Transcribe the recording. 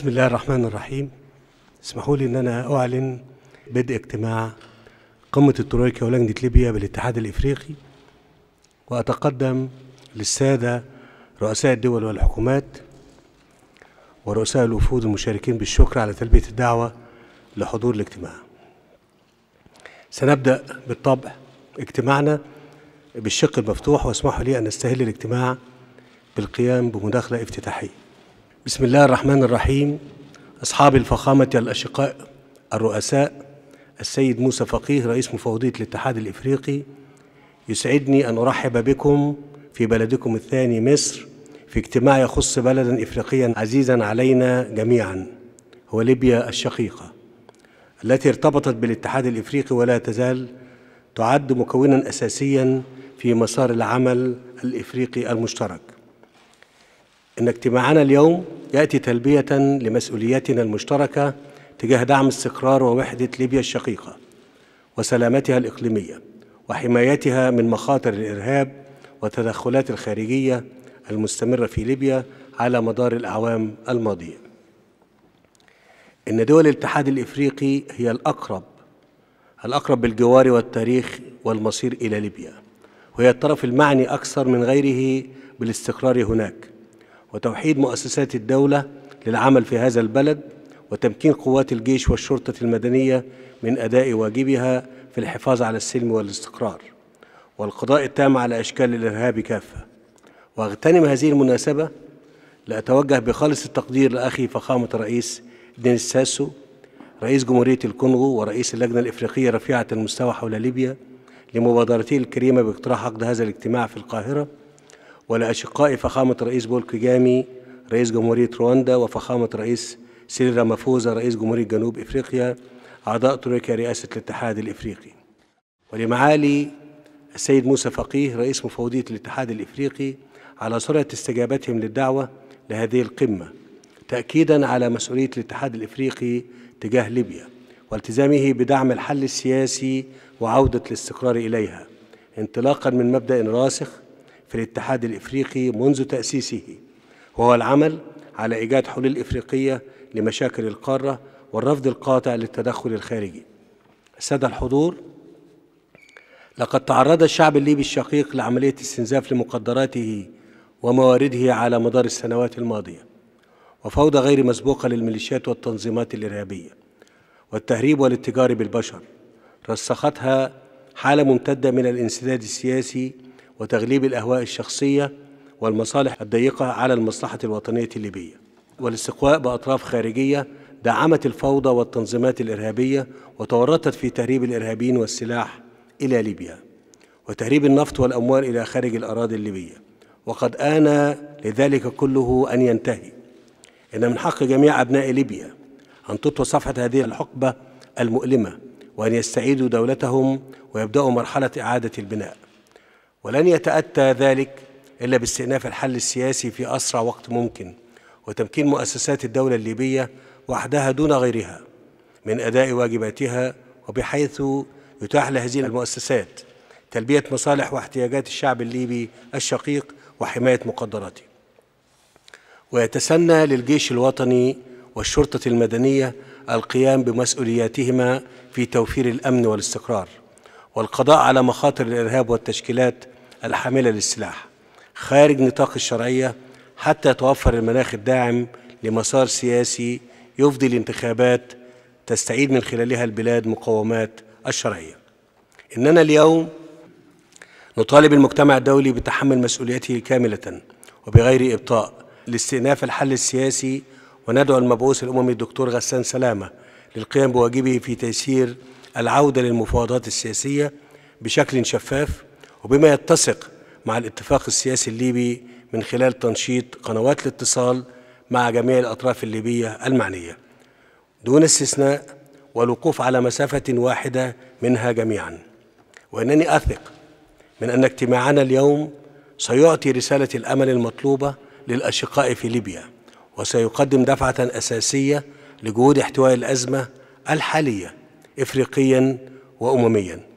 بسم الله الرحمن الرحيم اسمحوا لي ان انا اعلن بدء اجتماع قمه الترويكا ولجنه ليبيا بالاتحاد الافريقي واتقدم للساده رؤساء الدول والحكومات ورؤساء الوفود المشاركين بالشكر على تلبيه الدعوه لحضور الاجتماع سنبدا بالطبع اجتماعنا بالشق المفتوح واسمحوا لي ان استهل الاجتماع بالقيام بمداخله افتتاحيه بسم الله الرحمن الرحيم أصحاب الفخامة الأشقاء الرؤساء السيد موسى فقيه رئيس مفوضية الاتحاد الإفريقي يسعدني أن أرحب بكم في بلدكم الثاني مصر في اجتماع يخص بلدا إفريقيا عزيزا علينا جميعا هو ليبيا الشقيقة التي ارتبطت بالاتحاد الإفريقي ولا تزال تعد مكونا أساسيا في مسار العمل الإفريقي المشترك أن اجتماعنا اليوم يأتي تلبية لمسؤوليتنا المشتركة تجاه دعم استقرار ووحدة ليبيا الشقيقة وسلامتها الإقليمية وحمايتها من مخاطر الإرهاب والتدخلات الخارجية المستمرة في ليبيا على مدار الأعوام الماضية إن دول الاتحاد الإفريقي هي الأقرب الأقرب بالجوار والتاريخ والمصير إلى ليبيا وهي الطرف المعني أكثر من غيره بالاستقرار هناك وتوحيد مؤسسات الدولة للعمل في هذا البلد وتمكين قوات الجيش والشرطة المدنية من أداء واجبها في الحفاظ على السلم والاستقرار والقضاء التام على أشكال الإرهاب كافة وأغتنم هذه المناسبة لأتوجه بخالص التقدير لأخي فخامة الرئيس دين الساسو رئيس جمهورية الكونغو ورئيس اللجنة الإفريقية رفيعة المستوى حول ليبيا لمبادرته الكريمة باقتراح عقد هذا الاجتماع في القاهرة ولأشقائي فخامة الرئيس بول كيجامي رئيس جمهورية رواندا وفخامة رئيس سيري رامافوزا رئيس جمهورية جنوب إفريقيا أعضاء تركيا رئاسة الاتحاد الإفريقي ولمعالي السيد موسى فقيه رئيس مفوضية الاتحاد الإفريقي على سرعة استجابتهم للدعوة لهذه القمة تأكيدا على مسؤولية الاتحاد الإفريقي تجاه ليبيا والتزامه بدعم الحل السياسي وعودة الاستقرار إليها انطلاقا من مبدأ راسخ في الاتحاد الإفريقي منذ تأسيسه وهو العمل على إيجاد حلول إفريقية لمشاكل القارة والرفض القاطع للتدخل الخارجي السادة الحضور لقد تعرض الشعب الليبي الشقيق لعملية استنزاف لمقدراته وموارده على مدار السنوات الماضية وفوضى غير مسبوقة للميليشيات والتنظيمات الإرهابية والتهريب والاتجار بالبشر رسختها حالة ممتدة من الانسداد السياسي وتغليب الأهواء الشخصية والمصالح الضيقة على المصلحة الوطنية الليبية والاستقواء بأطراف خارجية دعمت الفوضى والتنظيمات الإرهابية وتورطت في تهريب الإرهابيين والسلاح إلى ليبيا وتهريب النفط والأموال إلى خارج الأراضي الليبية وقد آن لذلك كله أن ينتهي إن من حق جميع أبناء ليبيا أن تطوى صفحة هذه الحقبة المؤلمة وأن يستعيدوا دولتهم ويبدأوا مرحلة إعادة البناء ولن يتأتى ذلك إلا باستئناف الحل السياسي في أسرع وقت ممكن وتمكين مؤسسات الدولة الليبية وحدها دون غيرها من أداء واجباتها وبحيث يتاح لهذه المؤسسات تلبية مصالح واحتياجات الشعب الليبي الشقيق وحماية مقدراته ويتسنى للجيش الوطني والشرطة المدنية القيام بمسؤولياتهما في توفير الأمن والاستقرار والقضاء على مخاطر الإرهاب والتشكيلات الحاملة للسلاح خارج نطاق الشرعية حتى توفر المناخ الداعم لمسار سياسي يفضي لانتخابات تستعيد من خلالها البلاد مقومات الشرعية إننا اليوم نطالب المجتمع الدولي بتحمل مسؤوليته كاملة وبغير إبطاء لاستئناف الحل السياسي وندعو المبعوث الأممي الدكتور غسان سلامة للقيام بواجبه في تيسير العودة للمفاوضات السياسية بشكل شفاف وبما يتسق مع الاتفاق السياسي الليبي من خلال تنشيط قنوات الاتصال مع جميع الأطراف الليبية المعنية دون استثناء والوقوف على مسافة واحدة منها جميعا وإنني أثق من أن اجتماعنا اليوم سيعطي رسالة الأمل المطلوبة للأشقاء في ليبيا وسيقدم دفعة أساسية لجهود احتواء الأزمة الحالية إفريقيا وأمميا